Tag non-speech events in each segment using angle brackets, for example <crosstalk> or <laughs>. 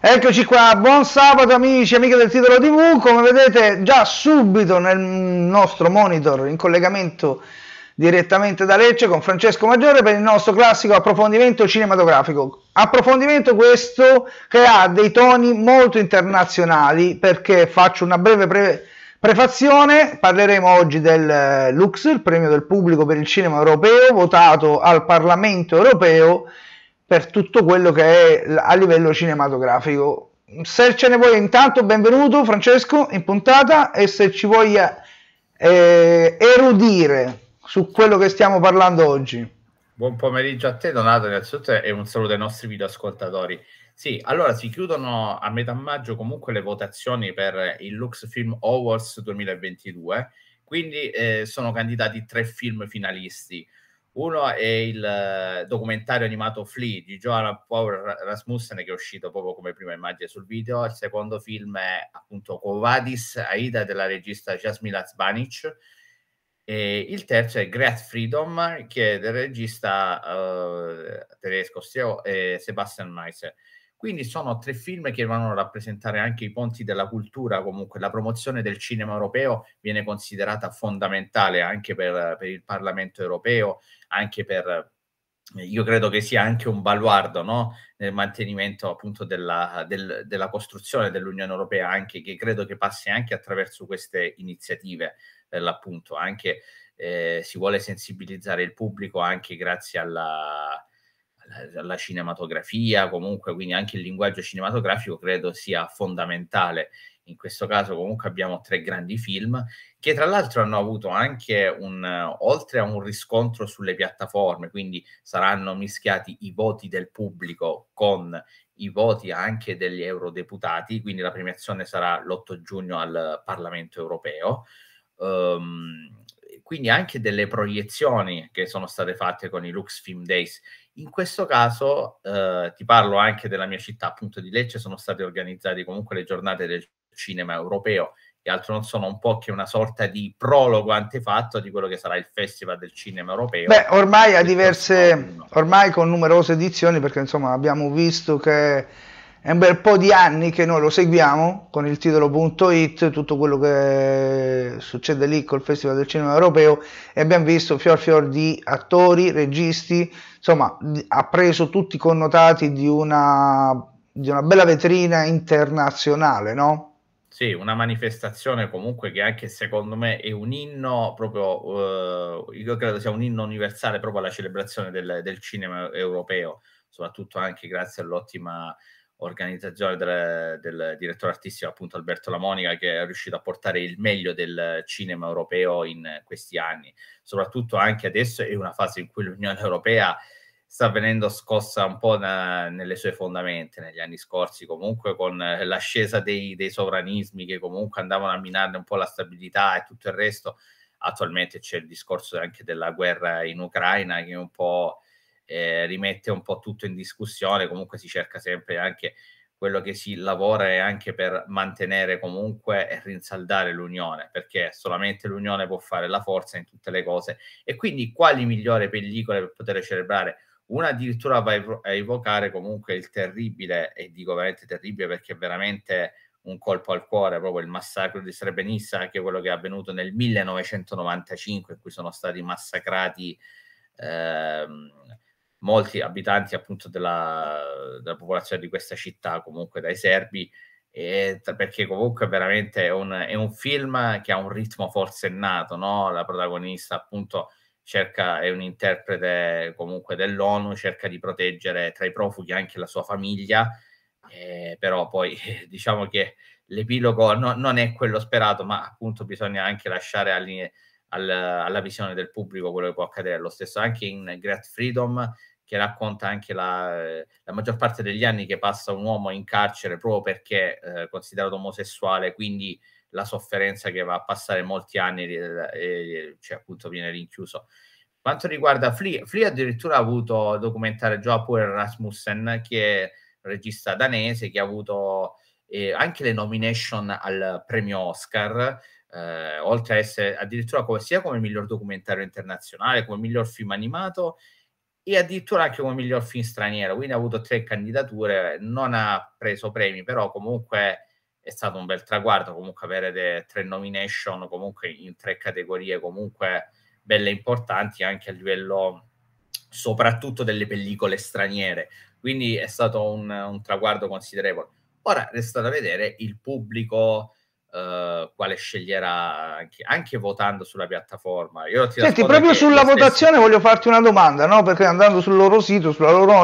Eccoci qua, buon sabato amici e amiche del titolo TV, come vedete già subito nel nostro monitor in collegamento direttamente da Lecce con Francesco Maggiore per il nostro classico approfondimento cinematografico. Approfondimento questo che ha dei toni molto internazionali perché faccio una breve pre prefazione, parleremo oggi del eh, Lux, il premio del pubblico per il cinema europeo votato al Parlamento europeo per tutto quello che è a livello cinematografico. Se ce ne vuoi intanto, benvenuto Francesco in puntata e se ci vuoi eh, erudire su quello che stiamo parlando oggi. Buon pomeriggio a te Donato innanzitutto e un saluto ai nostri videoascoltatori. Sì, allora si chiudono a metà maggio comunque le votazioni per il Lux Film Awards 2022, quindi eh, sono candidati tre film finalisti. Uno è il eh, documentario animato Flea di Johanna Paul Rasmussen che è uscito proprio come prima immagine sul video. Il secondo film è appunto Covadis Aida della regista Jasmine Lazbanic. E il terzo è Great Freedom che è del regista eh, tedesco Sebastian Meiser. Quindi sono tre film che vanno a rappresentare anche i ponti della cultura, comunque la promozione del cinema europeo viene considerata fondamentale anche per, per il Parlamento europeo, anche per io credo che sia anche un baluardo no? nel mantenimento appunto della, del, della costruzione dell'Unione Europea, anche che credo che passi anche attraverso queste iniziative per eh, l'appunto, anche eh, si vuole sensibilizzare il pubblico anche grazie alla, eh, la cinematografia, comunque, quindi anche il linguaggio cinematografico credo sia fondamentale. In questo caso comunque abbiamo tre grandi film che tra l'altro hanno avuto anche un, oltre a un riscontro sulle piattaforme, quindi saranno mischiati i voti del pubblico con i voti anche degli eurodeputati, quindi la premiazione sarà l'8 giugno al Parlamento europeo. Um, quindi anche delle proiezioni che sono state fatte con i Lux Film Days in questo caso eh, ti parlo anche della mia città, appunto di Lecce, sono state organizzate comunque le giornate del cinema europeo che altro non sono un po' che una sorta di prologo antefatto di quello che sarà il Festival del Cinema Europeo. Beh, ormai a diverse, ormai con numerose edizioni, perché insomma abbiamo visto che è un bel po' di anni che noi lo seguiamo con il titolo.it, tutto quello che succede lì col Festival del Cinema Europeo e abbiamo visto fior fior di attori, registi, insomma ha preso tutti i connotati di una, di una bella vetrina internazionale, no? Sì, una manifestazione comunque che anche secondo me è un inno proprio, eh, io credo sia un inno universale proprio alla celebrazione del, del cinema europeo, soprattutto anche grazie all'ottima organizzazione del, del, direttore artistico appunto Alberto Lamonica che è riuscito a portare il meglio del cinema europeo in questi anni, soprattutto anche adesso è una fase in cui l'Unione Europea sta venendo scossa un po' na, nelle sue fondamenta negli anni scorsi, comunque con l'ascesa dei, dei, sovranismi che comunque andavano a minarne un po' la stabilità e tutto il resto. Attualmente c'è il discorso anche della guerra in Ucraina che è un po' eh, rimette un po' tutto in discussione, comunque si cerca sempre anche quello che si lavora è anche per mantenere comunque e rinsaldare l'unione, perché solamente l'unione può fare la forza in tutte le cose. E quindi quali migliori pellicole per poter celebrare? Una addirittura va a evocare comunque il terribile, e dico veramente terribile perché è veramente un colpo al cuore, proprio il massacro di Srebrenica, anche quello che è avvenuto nel 1995, in cui sono stati massacrati... Ehm, molti abitanti appunto della, della popolazione di questa città, comunque dai serbi, e, perché comunque veramente è un, è un, film che ha un ritmo forsennato, no? La protagonista appunto cerca, è un interprete comunque dell'ONU, cerca di proteggere tra i profughi anche la sua famiglia, eh, però poi <laughs> diciamo che l'epilogo no, non è quello sperato, ma appunto bisogna anche lasciare all'inizio alla, alla visione del pubblico quello che può accadere. Lo stesso anche in Great Freedom, che racconta anche la, la, maggior parte degli anni che passa un uomo in carcere proprio perché eh, considerato omosessuale, quindi la sofferenza che va a passare molti anni e, eh, e eh, cioè, appunto viene rinchiuso. Quanto riguarda Flea, Flea addirittura ha avuto documentare già pure Rasmussen, che è regista danese, che ha avuto eh, anche le nomination al premio Oscar, eh, oltre a essere addirittura come, sia come miglior documentario internazionale, come miglior film animato e addirittura anche come miglior film straniero. Quindi ha avuto tre candidature, non ha preso premi, però comunque è stato un bel traguardo comunque avere tre nomination comunque in tre categorie comunque belle importanti anche a livello soprattutto delle pellicole straniere. Quindi è stato un, un traguardo considerevole. Ora resta da vedere il pubblico eh, quale sceglierà anche, anche, votando sulla piattaforma. Io ti Senti, proprio sulla votazione stessa... voglio farti una domanda, no? perché andando sul loro sito, sulla loro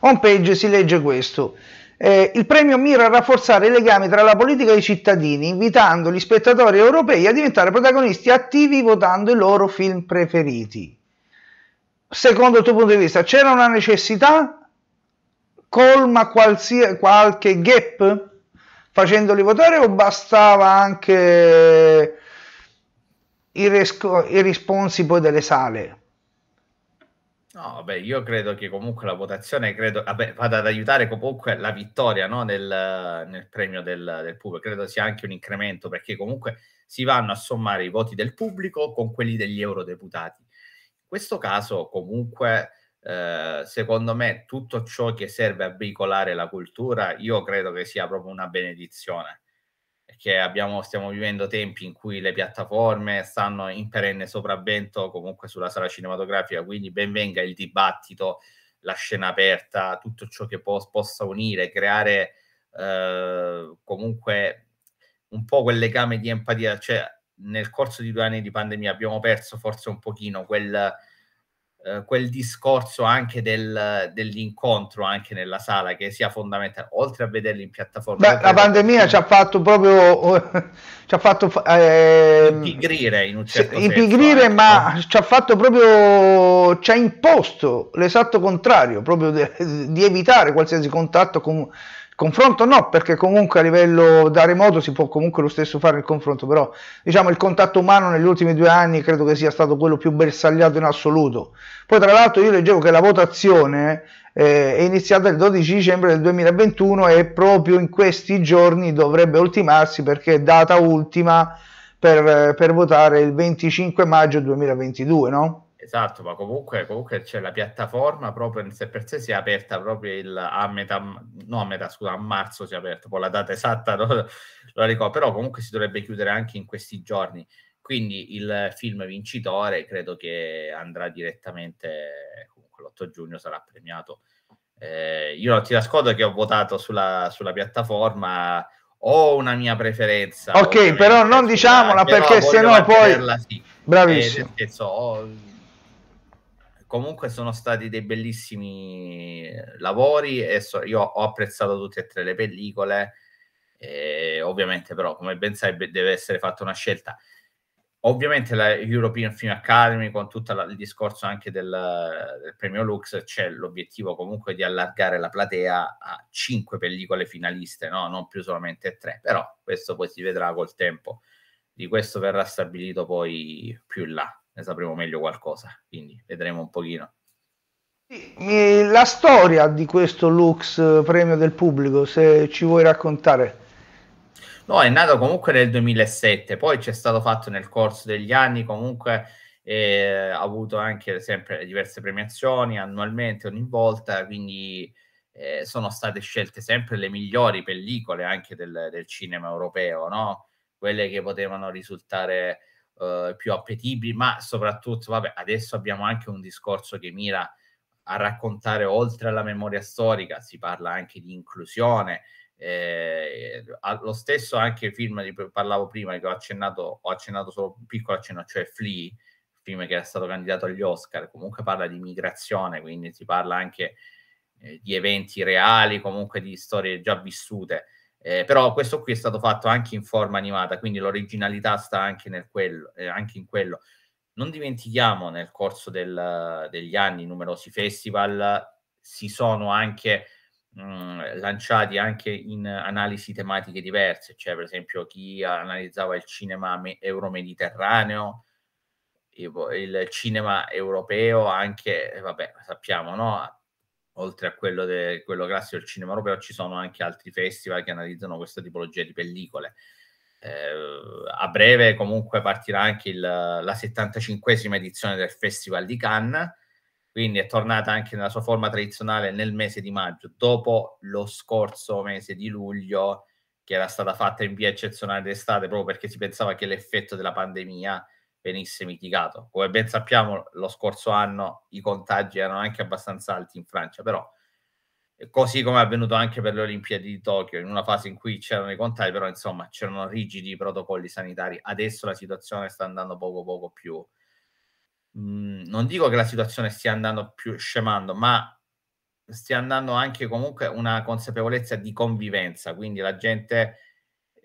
home page, si legge questo. Eh, il premio mira a rafforzare i legami tra la politica e i cittadini, invitando gli spettatori europei a diventare protagonisti attivi votando i loro film preferiti. Secondo il tuo punto di vista, c'era una necessità colma qualsia, qualche gap facendoli votare o bastava anche i, resco, i risponsi poi delle sale? No, beh, io credo che comunque la votazione credo, vabbè, vada ad aiutare comunque la vittoria no, nel, nel, premio del, del pubblico. Credo sia anche un incremento perché comunque si vanno a sommare i voti del pubblico con quelli degli eurodeputati. In questo caso comunque eh, secondo me tutto ciò che serve a veicolare la cultura, io credo che sia proprio una benedizione, perché abbiamo, stiamo vivendo tempi in cui le piattaforme stanno in perenne sopravvento comunque sulla sala cinematografica, quindi benvenga il dibattito, la scena aperta, tutto ciò che po- possa unire, creare eh, comunque un po' quel legame di empatia, cioè nel corso di due anni di pandemia abbiamo perso forse un pochino quel eh, quel discorso anche del, dell'incontro anche nella sala che sia fondamentale, oltre a vederli in piattaforma. Beh, la pandemia ci ha fatto proprio <laughs> ci ha fatto eh, impigrire in un certo senso. Impigrire, ma no? ci ha fatto proprio ci ha imposto l'esatto contrario, proprio di, di evitare qualsiasi contatto con Confronto no, perché comunque a livello da remoto si può comunque lo stesso fare il confronto, però diciamo il contatto umano negli ultimi due anni credo che sia stato quello più bersagliato in assoluto. Poi tra l'altro io leggevo che la votazione eh, è iniziata il 12 dicembre del 2021 e proprio in questi giorni dovrebbe ultimarsi perché è data ultima per, per votare il 25 maggio 2022, no? Esatto, ma comunque, comunque c'è la piattaforma proprio in sé per sé si è aperta proprio il, a metà, no a metà, scusa, a marzo si è aperta, poi la data esatta non <laughs> la ricordo, però comunque si dovrebbe chiudere anche in questi giorni. Quindi il film vincitore credo che andrà direttamente, comunque l'8 giugno sarà premiato. Eh, io ti nascondo che ho votato sulla, sulla piattaforma, ho una mia preferenza. Ok, però non diciamola perché se no poi... Sì. Eh, Bravissimo. Eh, nel senso, ho, comunque sono stati dei bellissimi eh, lavori e so, io ho apprezzato tutte e tre le pellicole. E eh, ovviamente, però, come ben sai, deve essere fatta una scelta. Ovviamente la European Film Academy, con tutto la, il discorso anche del, del premio Lux, c'è l'obiettivo comunque di allargare la platea a cinque pellicole finaliste, no? non più solamente tre però questo poi si vedrà col tempo. Di questo verrà stabilito poi più in là ne sapremo meglio qualcosa, quindi vedremo un pochino. La storia di questo Lux eh, Premio del Pubblico, se ci vuoi raccontare. No, è nato comunque nel 2007, poi c'è stato fatto nel corso degli anni, comunque eh, ha avuto anche sempre diverse premiazioni annualmente, ogni volta, quindi eh, sono state scelte sempre le migliori pellicole anche del, del cinema europeo, no? quelle che potevano risultare eh, più appetibili, ma soprattutto, vabbè, adesso abbiamo anche un discorso che mira a raccontare oltre alla memoria storica, si parla anche di inclusione. Eh, lo stesso anche il film di cui parlavo prima, che ho accennato, ho accennato solo un piccolo accenno, cioè Flea, il film che era stato candidato agli Oscar, comunque parla di migrazione, quindi si parla anche eh, di eventi reali, comunque di storie già vissute. Eh, però questo qui è stato fatto anche in forma animata, quindi l'originalità sta anche, nel quello, eh, anche in quello. Non dimentichiamo, nel corso del, degli anni, numerosi festival si sono anche mh, mm, lanciati anche in analisi tematiche diverse, cioè per esempio chi analizzava il cinema me- euromediterraneo, il cinema europeo, anche, eh, vabbè, sappiamo, no? oltre a quello, de, quello classico del cinema europeo, ci sono anche altri festival che analizzano questa tipologia di pellicole. Eh, a breve comunque partirà anche il, la 75esima edizione del Festival di Cannes, quindi è tornata anche nella sua forma tradizionale nel mese di maggio, dopo lo scorso mese di luglio che era stata fatta in via eccezionale d'estate proprio perché si pensava che l'effetto della pandemia venisse mitigato. Come ben sappiamo, lo scorso anno i contagi erano anche abbastanza alti in Francia, però eh, così come è avvenuto anche per le Olimpiadi di Tokyo, in una fase in cui c'erano i contagi, però insomma c'erano rigidi protocolli sanitari. Adesso la situazione sta andando poco poco più... Mh, mm, non dico che la situazione stia andando più scemando, ma stia andando anche comunque una consapevolezza di convivenza, quindi la gente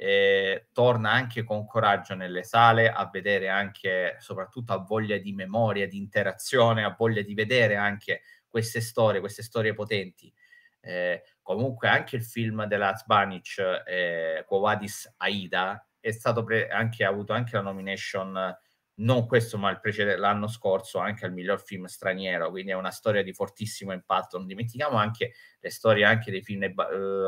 eh, torna anche con coraggio nelle sale a vedere anche, soprattutto a voglia di memoria, di interazione, a voglia di vedere anche queste storie, queste storie potenti. Eh, comunque anche il film della Zbanic, eh, Kowadis Aida, è stato pre- anche, ha avuto anche la nomination, non questo ma preced- l'anno scorso, anche al miglior film straniero, quindi è una storia di fortissimo impatto. Non dimentichiamo anche le storie anche dei film eh,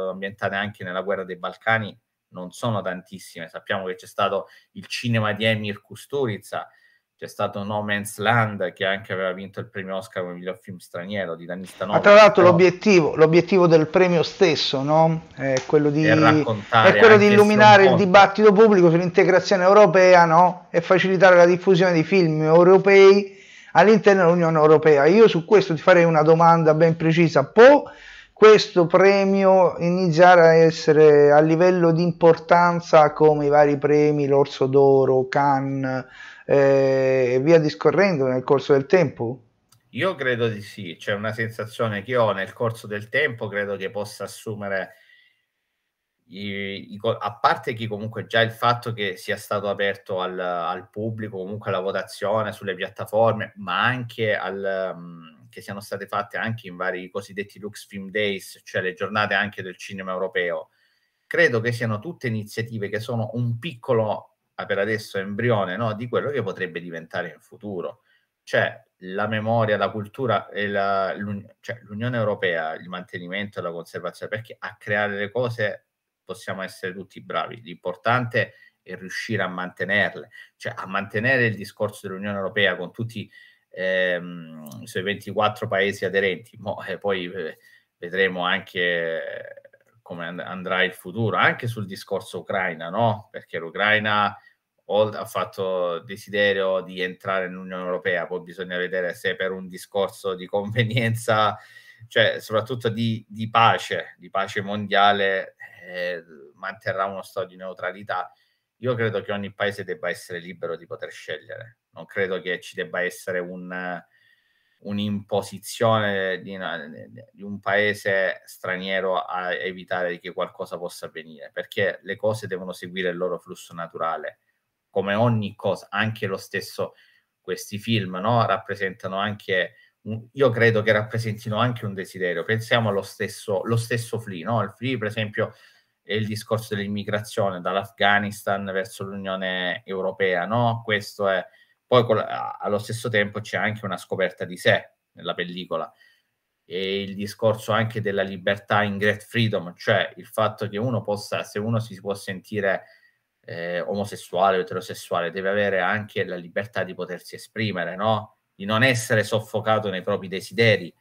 ambientate anche nella guerra dei Balcani, non sono tantissime. Sappiamo che c'è stato il cinema di Emir Kusturica, c'è stato No Man's Land che anche aveva vinto il premio Oscar come miglior film straniero di Danista Nova. Ma tra l'altro però... l'obiettivo, l'obiettivo, del premio stesso no? è quello di, è quello di illuminare il dibattito pubblico sull'integrazione europea no? e facilitare la diffusione di film europei all'interno dell'Unione Europea. Io su questo ti farei una domanda ben precisa. Po' questo premio iniziare a essere a livello di importanza come i vari premi, l'Orso d'Oro, Cannes eh, e via discorrendo nel corso del tempo? Io credo di sì, c'è una sensazione che ho nel corso del tempo, credo che possa assumere, i, i, a parte che comunque già il fatto che sia stato aperto al, al pubblico, comunque alla votazione sulle piattaforme, ma anche al... Um, che siano state fatte anche in vari cosiddetti Lux Film Days, cioè le giornate anche del cinema europeo, credo che siano tutte iniziative che sono un piccolo, ah, per adesso, embrione no, di quello che potrebbe diventare in futuro. Cioè la memoria, la cultura e la, l'un, cioè, l'Unione Europea, il mantenimento e la conservazione, perché a creare le cose possiamo essere tutti bravi, l'importante è riuscire a mantenerle, cioè a mantenere il discorso dell'Unione Europea con tutti i ehm, suoi 24 paesi aderenti. Mo, eh, poi eh, vedremo anche eh, come and- andrà il futuro, anche sul discorso Ucraina, no? Perché l'Ucraina ha fatto desiderio di entrare nell'Unione Europea, poi bisogna vedere se per un discorso di convenienza, cioè soprattutto di, di pace, di pace mondiale, eh, manterrà uno stato di neutralità. Io credo che ogni paese debba essere libero di poter scegliere non credo che ci debba essere un, un'imposizione di, di, un paese straniero a evitare che qualcosa possa avvenire, perché le cose devono seguire il loro flusso naturale, come ogni cosa, anche lo stesso, questi film no? rappresentano anche, un, io credo che rappresentino anche un desiderio, pensiamo allo stesso, lo stesso FLI, no? il FLI per esempio è il discorso dell'immigrazione dall'Afghanistan verso l'Unione Europea, no? questo è poi con, allo stesso tempo c'è anche una scoperta di sé nella pellicola e il discorso anche della libertà in great freedom, cioè il fatto che uno possa, se uno si può sentire eh, omosessuale o eterosessuale, deve avere anche la libertà di potersi esprimere, no? di non essere soffocato nei propri desideri.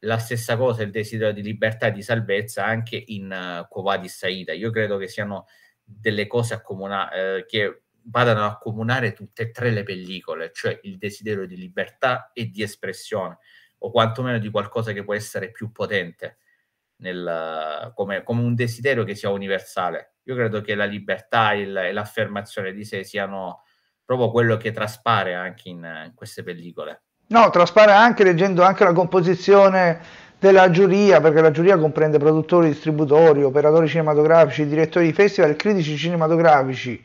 La stessa cosa il desiderio di libertà e di salvezza anche in uh, eh, Covadi Saida. Io credo che siano delle cose accomuna- eh, che vadano a comunare tutte e tre le pellicole, cioè il desiderio di libertà e di espressione, o quantomeno di qualcosa che può essere più potente, nel, come, come, un desiderio che sia universale. Io credo che la libertà e l'affermazione di sé siano proprio quello che traspare anche in, in queste pellicole. No, traspare anche leggendo anche la composizione della giuria, perché la giuria comprende produttori, distributori, operatori cinematografici, direttori di festival, critici cinematografici,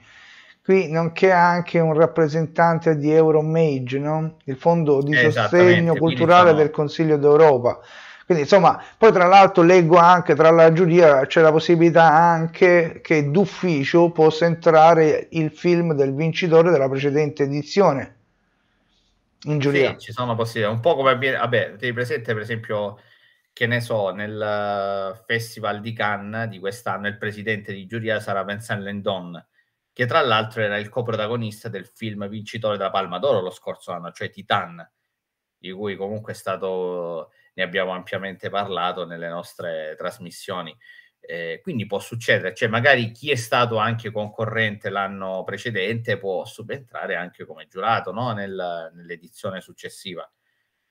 qui nonché anche un rappresentante di Euromage, no? il fondo di sostegno culturale sono... del Consiglio d'Europa. Quindi insomma, poi tra l'altro leggo anche tra la giuria c'è la possibilità anche che d'ufficio possa entrare il film del vincitore della precedente edizione. In giuria. Sì, ci sono possibilità, un po' come vabbè, ti presente per esempio che ne so, nel eh, Festival di Cannes di quest'anno il presidente di giuria sarà Vincent Lendon che tra l'altro era il coprotagonista del film vincitore della Palma d'Oro lo scorso anno, cioè Titan, di cui comunque è stato, ne abbiamo ampiamente parlato nelle nostre trasmissioni. Eh, quindi può succedere, cioè magari chi è stato anche concorrente l'anno precedente può subentrare anche come giurato no? Nel, nell'edizione successiva.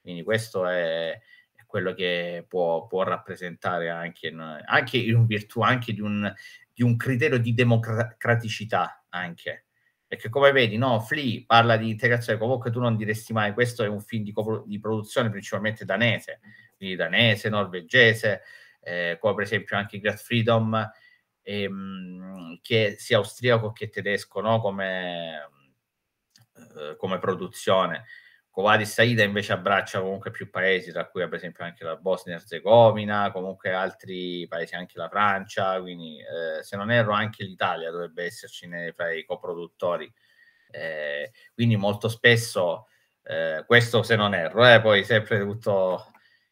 Quindi questo è, quello che può, può rappresentare anche in, anche in virtù anche di un di un criterio di democraticità anche. Perché come vedi, no, Flea parla di integrazione, comunque tu non diresti mai, questo è un film di, co- di produzione principalmente danese, quindi danese, norvegese, eh, come per esempio anche Great Freedom, ehm, che sia austriaco che tedesco, no, come, eh, come produzione. Covadi Saida invece abbraccia comunque più paesi, tra cui per esempio anche la Bosnia Herzegovina, comunque altri paesi, anche la Francia, quindi eh, se non erro anche l'Italia dovrebbe esserci nei, tra i coproduttori. Eh, quindi molto spesso, eh, questo se non erro, è eh, poi sempre tutto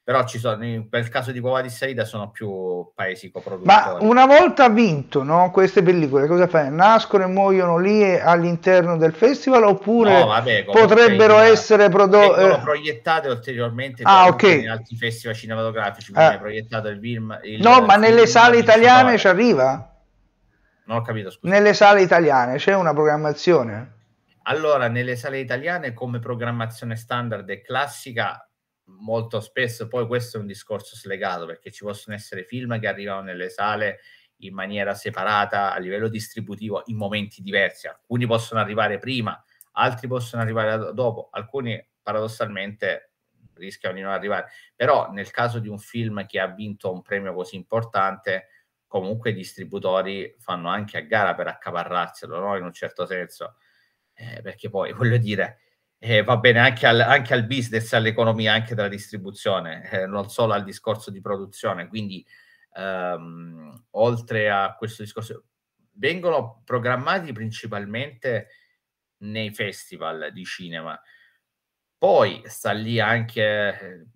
però ci sono, nel caso di Cova di Saida sono più paesi coproduttori. Ma una volta vinto no, queste pellicole, cosa fai? Nascono e muoiono lì all'interno del festival oppure no, vabbè, potrebbero in, essere prodotte... Eh... proiettate ulteriormente ah, okay. in altri festival cinematografici, viene eh. proiettato il film... Il, no, il ma film nelle sale italiane ci arriva? Non ho capito, scusa. Nelle sale italiane c'è una programmazione? Allora, nelle sale italiane come programmazione standard e classica molto spesso poi questo è un discorso slegato perché ci possono essere film che arrivano nelle sale in maniera separata a livello distributivo in momenti diversi. Alcuni possono arrivare prima, altri possono arrivare dopo, alcuni paradossalmente rischiano di non arrivare. Però nel caso di un film che ha vinto un premio così importante, comunque i distributori fanno anche a gara per accaparrarselo, no? in un certo senso. Eh, perché poi, <laughs> voglio dire, eh, va bene anche al, anche al business, all'economia, anche della distribuzione, eh, non solo al discorso di produzione. Quindi, ehm, oltre a questo discorso, vengono programmati principalmente nei festival di cinema. Poi sta lì anche eh,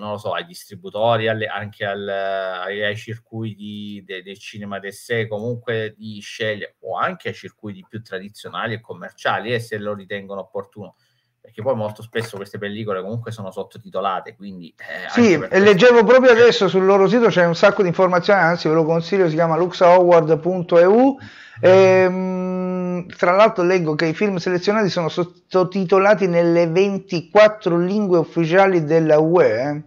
non lo so, ai distributori, alle, anche al, ai, ai, circuiti de, del cinema d'essere, comunque di scegliere, o anche ai circuiti più tradizionali e commerciali, e eh, se lo ritengono opportuno. Perché poi molto spesso queste pellicole comunque sono sottotitolate, quindi... Eh, sì, leggevo questo... proprio eh. adesso sul loro sito, c'è un sacco di informazioni, anzi ve lo consiglio, si chiama luxaward.eu. Ehm, tra l'altro leggo che i film selezionati sono sottotitolati nelle 24 lingue ufficiali della UE. Eh.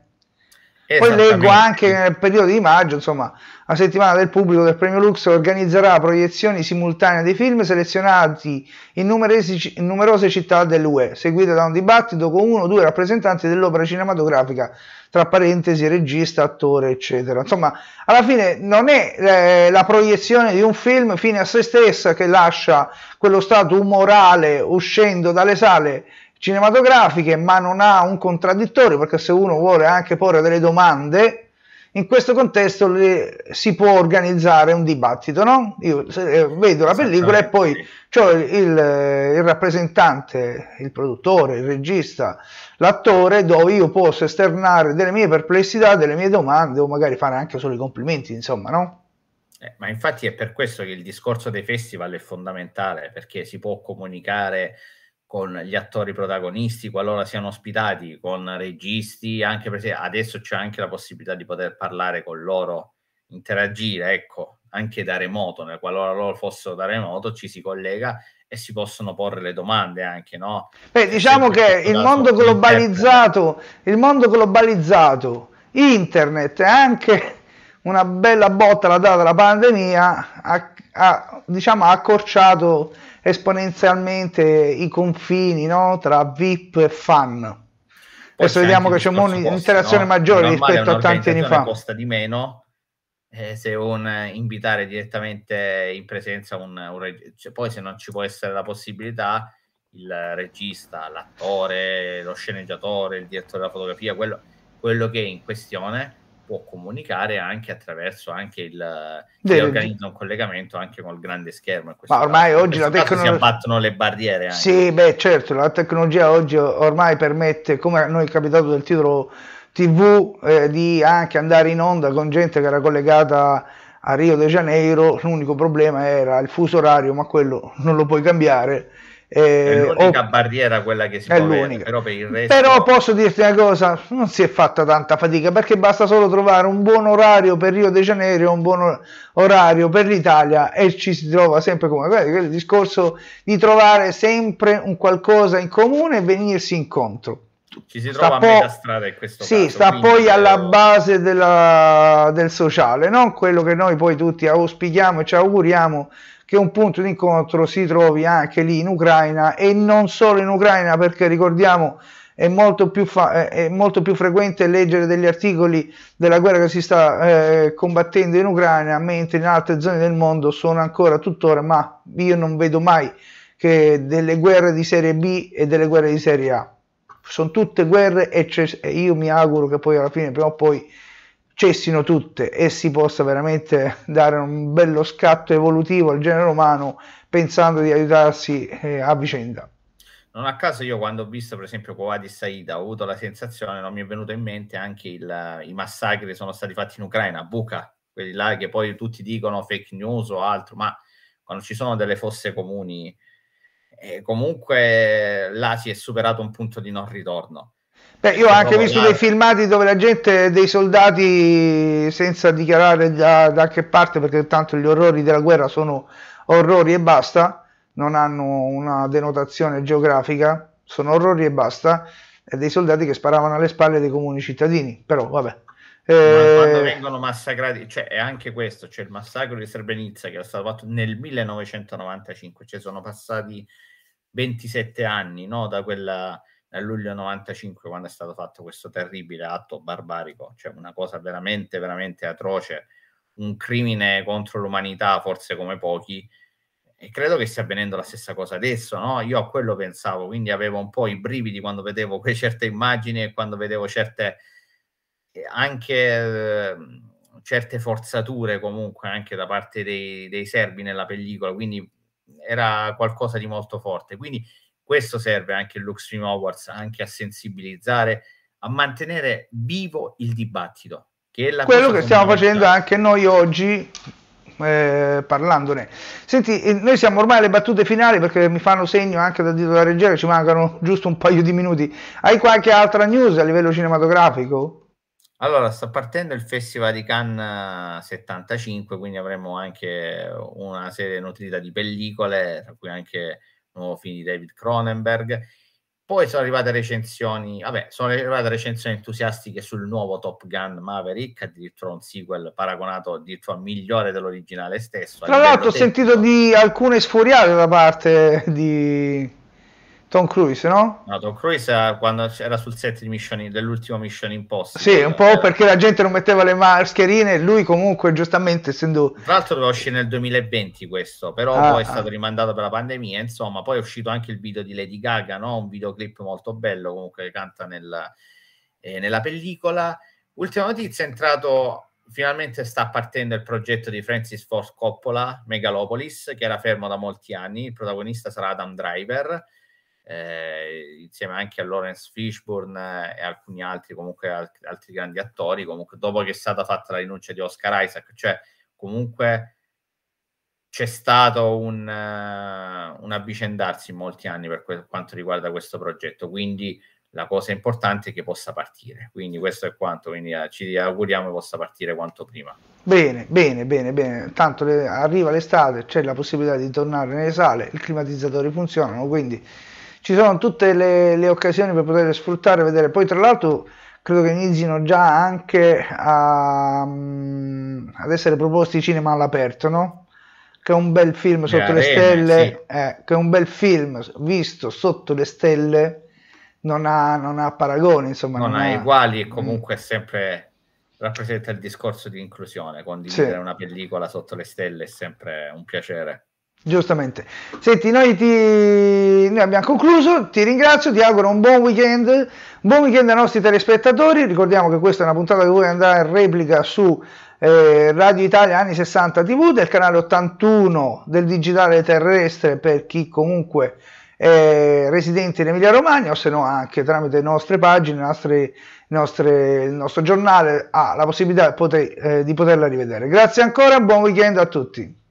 Poi leggo anche nel periodo di maggio, insomma, la settimana del pubblico del Premio Lux organizzerà proiezioni simultanee dei film selezionati in, numeresi, in numerose città dell'UE, seguite da un dibattito con uno o due rappresentanti dell'opera cinematografica, tra parentesi regista, attore, eccetera. Insomma, alla fine non è eh, la proiezione di un film fine a se stessa che lascia quello stato umorale uscendo dalle sale cinematografiche, ma non ha un contraddittorio, perché se uno vuole anche porre delle domande, in questo contesto le, si può organizzare un dibattito, no? Io se, eh, vedo la pellicola e poi cioè, il, eh, il, rappresentante, il produttore, il regista, l'attore, dove io posso esternare delle mie perplessità, delle mie domande o magari fare anche solo i complimenti, insomma, no? Eh, ma infatti è per questo che il discorso dei festival è fondamentale, perché si può comunicare con gli attori protagonisti, qualora siano ospitati con registi, anche perché adesso c'è anche la possibilità di poter parlare con loro, interagire, ecco, anche da remoto, nel qualora loro fossero da remoto, ci si collega e si possono porre le domande anche, no? Beh, diciamo che il mondo globalizzato, internet. il mondo globalizzato, internet è anche una bella botta la data della pandemia, ha ha diciamo, accorciato esponenzialmente i confini no? tra VIP e fan. Adesso vediamo che c'è un'interazione no? maggiore rispetto a tanti anni fa. costa di meno eh, se un invitare direttamente in presenza un, un regista, cioè, poi se non ci può essere la possibilità, il regista, l'attore, lo sceneggiatore, il direttore della fotografia, quello, quello che è in questione può comunicare anche attraverso anche il Deve, un collegamento anche col grande schermo. Ma ormai caso. oggi la tecnologia si abbattono le barriere. Anche. Sì, beh, certo, la tecnologia oggi ormai permette, come a noi è capitato del titolo TV, eh, di anche andare in onda con gente che era collegata a Rio de Janeiro. L'unico problema era il fuso orario, ma quello non lo puoi cambiare è eh, l'unica o... Oh, barriera quella che si è può avere, però per il resto... Però posso dirti una cosa, non si è fatta tanta fatica perché basta solo trovare un buon orario per Rio de Janeiro, un buon orario per l'Italia e ci si trova sempre come il discorso di trovare sempre un qualcosa in comune e venirsi incontro. Ci si trova sta a metà strada in questo sì, caso, sta poi alla base della... del sociale, non quello che noi poi tutti auspichiamo e ci auguriamo che un punto di incontro si trovi anche lì in Ucraina e non solo in Ucraina perché ricordiamo è molto più, fa- eh, è molto più frequente leggere degli articoli della guerra che si sta eh, combattendo in Ucraina mentre in altre zone del mondo sono ancora tuttora ma io non vedo mai che delle guerre di serie B e delle guerre di serie A sono tutte guerre e, e io mi auguro che poi alla fine prima o poi cessino tutte e si possa veramente <laughs> dare un bello scatto evolutivo al genere umano pensando di aiutarsi eh, a vicenda. Non a caso io quando ho visto per esempio Coadi Saida ho avuto la sensazione, non mi è venuto in mente anche il, i massacri che sono stati fatti in Ucraina, Buca, quelli là che poi tutti dicono fake news o altro, ma quando ci sono delle fosse comuni, eh, comunque là si è superato un punto di non ritorno Beh, io ho anche visto dei filmati dove la gente, dei soldati senza dichiarare da, da che parte, perché tanto gli orrori della guerra sono orrori e basta, non hanno una denotazione geografica, sono orrori e basta, e dei soldati che sparavano alle spalle dei comuni cittadini, però vabbè. Eh... quando vengono massacrati, cioè è anche questo, c'è cioè il massacro di Srebrenica che è stato fatto nel 1995, cioè sono passati 27 anni no, da quella nel luglio 95 quando è stato fatto questo terribile atto barbarico, cioè una cosa veramente, veramente atroce, un crimine contro l'umanità forse come pochi. E credo che stia avvenendo la stessa cosa adesso, no? Io a quello pensavo, quindi avevo un po' i brividi quando vedevo quelle certe immagini e quando vedevo certe anche ehm, certe forzature comunque anche da parte dei, dei serbi nella pellicola, quindi era qualcosa di molto forte. Quindi questo serve anche il Lux Film Awards, anche a sensibilizzare, a mantenere vivo il dibattito. Che è la Quello che stiamo facendo anche noi oggi, eh, parlandone. Senti, eh, noi siamo ormai alle battute finali perché mi fanno segno anche da dito da regia, ci mancano giusto un paio di minuti. Hai qualche altra news a livello cinematografico? Allora, sta partendo il Festival di Cannes 75, eh, quindi avremo anche una serie nutrita di pellicole, tra cui anche nuovo film di David Cronenberg. Poi sono arrivate recensioni, vabbè, sono arrivate recensioni entusiastiche sul nuovo Top Gun Maverick, addirittura un sequel paragonato addirittura migliore dell'originale stesso. Tra l'altro ho sentito di alcune sfuriate da parte di Tom Cruise, no? No, Tom Cruise quando era sul set di Mission, dell'ultimo Mission Impossible. Sì, un po' perché la gente non metteva le mascherine e lui comunque giustamente essendo... Tra l'altro doveva uscire nel 2020 questo, però ah, poi è ah. stato rimandato per la pandemia, insomma, poi è uscito anche il video di Lady Gaga, no? Un videoclip molto bello comunque che canta nel, eh, nella pellicola. Ultima notizia, è entrato finalmente sta partendo il progetto di Francis Ford Coppola, Megalopolis, che era fermo da molti anni, il protagonista sarà Adam Driver eh, insieme anche a Lawrence Fishburne eh, e alcuni altri, comunque al- altri grandi attori, comunque dopo che è stata fatta la rinuncia di Oscar Isaac, cioè comunque c'è stato un, uh, un avvicendarsi in molti anni per que- quanto riguarda questo progetto, quindi la cosa importante è che possa partire. Quindi questo è quanto, quindi uh, ci auguriamo che possa partire quanto prima. Bene, bene, bene, bene. Tanto le, arriva l'estate, c'è la possibilità di tornare nelle sale, i climatizzatori funzionano, quindi ci sono tutte le, le occasioni per poter sfruttare, e vedere. Poi tra l'altro credo che inizino già anche a, mm, ad essere proposti cinema all'aperto, no? Che è un bel film sotto yeah, le stelle, sì. eh, che è un bel film visto sotto le stelle, non ha, non ha paragoni, insomma. Non, non ha uguali e comunque mm. sempre rappresenta il discorso di inclusione, condividere sì. una pellicola sotto le stelle è sempre un piacere. Giustamente. Senti, noi, ti... noi abbiamo concluso, ti ringrazio, ti auguro un buon weekend, un buon weekend ai nostri telespettatori, ricordiamo che questa è una puntata che voi andrà in replica su eh, Radio Italia anni 60 TV del canale 81 del digitale terrestre per chi comunque è residente in Emilia Romagna o se no anche tramite le nostre pagine, le nostre, le nostre, il nostro giornale ha la possibilità poter, eh, di poterla rivedere. Grazie ancora, buon weekend a tutti.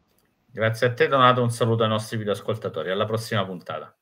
Grazie a te Donato, un saluto ai nostri videoascoltatori. Alla prossima puntata.